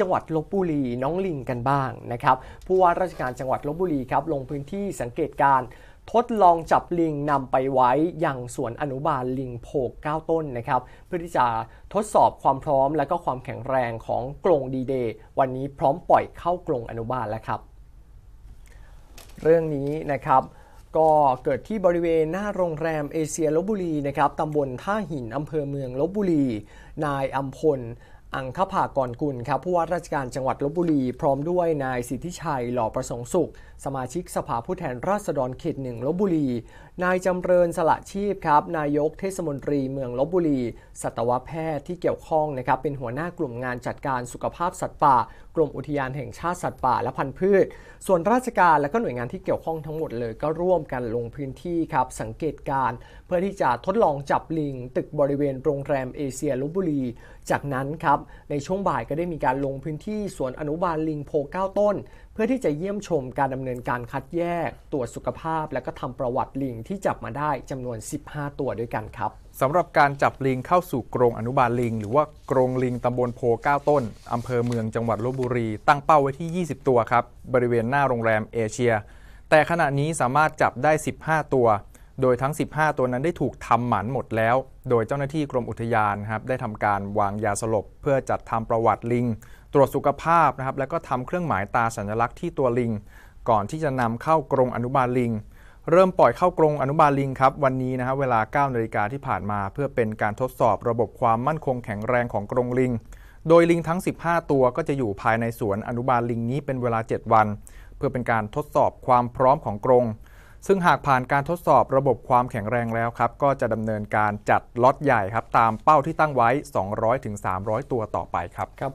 จังหวัดลบบุรีน้องลิงกันบ้างนะครับผู้ว่าราชการจังหวัดลบบุรีครับลงพื้นที่สังเกตการทดลองจับลิงนำไปไว้ยังสวนอนุบาลลิงโพก9ต้นนะครับเพื่อที่จะทดสอบความพร้อม และก็ความแข็งแรงของกรงดีเดย์วันนี้พร้อมปล่อยเข้ากรงอนุบาลแล้วครับเรื่องนี้นะครับก็เกิดที่บริเวณหน้าโรงแรม เอเชียลบบุรีนะครับตำบลท่าหินอำเภอเมืองลบบุรี นายอัมพลอังคภากรกุลครับผู้ว่าราชการจังหวัดลบบุรีพร้อมด้วยนายสิทธิชัยหล่อประสงค์สุขสมาชิกสภาผู้แทนราษฎรเขตหนึ่งลบบุรี นายจำเริญสละชีพครับ นายกเทศมนตรีเมืองลบบุรี สัตวแพทย์ที่เกี่ยวข้องนะครับเป็นหัวหน้ากลุ่มงานจัดการสุขภาพสัตว์ป่า กรมอุทยานแห่งชาติสัตว์ป่าและพันธุ์พืช ส่วนราชการและก็หน่วยงานที่เกี่ยวข้องทั้งหมดเลยก็ร่วมกันลงพื้นที่ครับ สังเกตการ เพื่อที่จะทดลองจับลิง ตึกบริเวณโรงแรมเอเชียลบบุรี จากนั้นครับในช่วงบ่ายก็ได้มีการลงพื้นที่สวนอนุบาลลิงโพ9 ต้น เพื่อที่จะเยี่ยมชมการดำเนินการคัดแยกตรวจสุขภาพ และก็ทำประวัติลิงที่จับมาได้จำนวน 15 ตัวด้วยกันครับสำหรับการจับลิงเข้าสู่กรงอนุบาลลิง หรือว่ากรงลิงตำบลโพ 9 ต้นอำเภอเมืองจังหวัดลบบุรี ตั้งเป้าไว้ที่ 20 ตัวครับบริเวณหน้าโรงแรมเอเชีย แต่ขณะนี้สามารถจับได้ 15 ตัวโดยทั้ง 15 ตัวนั้นได้ถูกทำหมันหมดแล้ว โดยเจ้าหน้าที่กรมอุทยานครับ ได้ทำการวางยาสลบเพื่อจัดทำประวัติลิง ตรวจสุขภาพนะครับ แล้วก็ทำเครื่องหมายตาสัญลักษณ์ที่ตัวลิง ก่อนที่จะนำเข้ากรงอนุบาลลิง เริ่มปล่อยเข้ากรงอนุบาลลิงครับวันนี้นะครับเวลา 9นาฬิกาที่ผ่านมา เพื่อเป็นการทดสอบระบบความมั่นคงแข็งแรงของกรงลิง โดยลิงทั้ง 15 ตัวก็จะอยู่ภายในสวนอนุบาลลิงนี้เป็นเวลา 7 วัน เพื่อเป็นการทดสอบความพร้อมของกรงซึ่งหากผ่านการทดสอบระบบความแข็งแรงแล้วครับก็จะดำเนินการจัดล็อตใหญ่ครับตามเป้าที่ตั้งไว้ 200-300 ตัวต่อไปครับครับ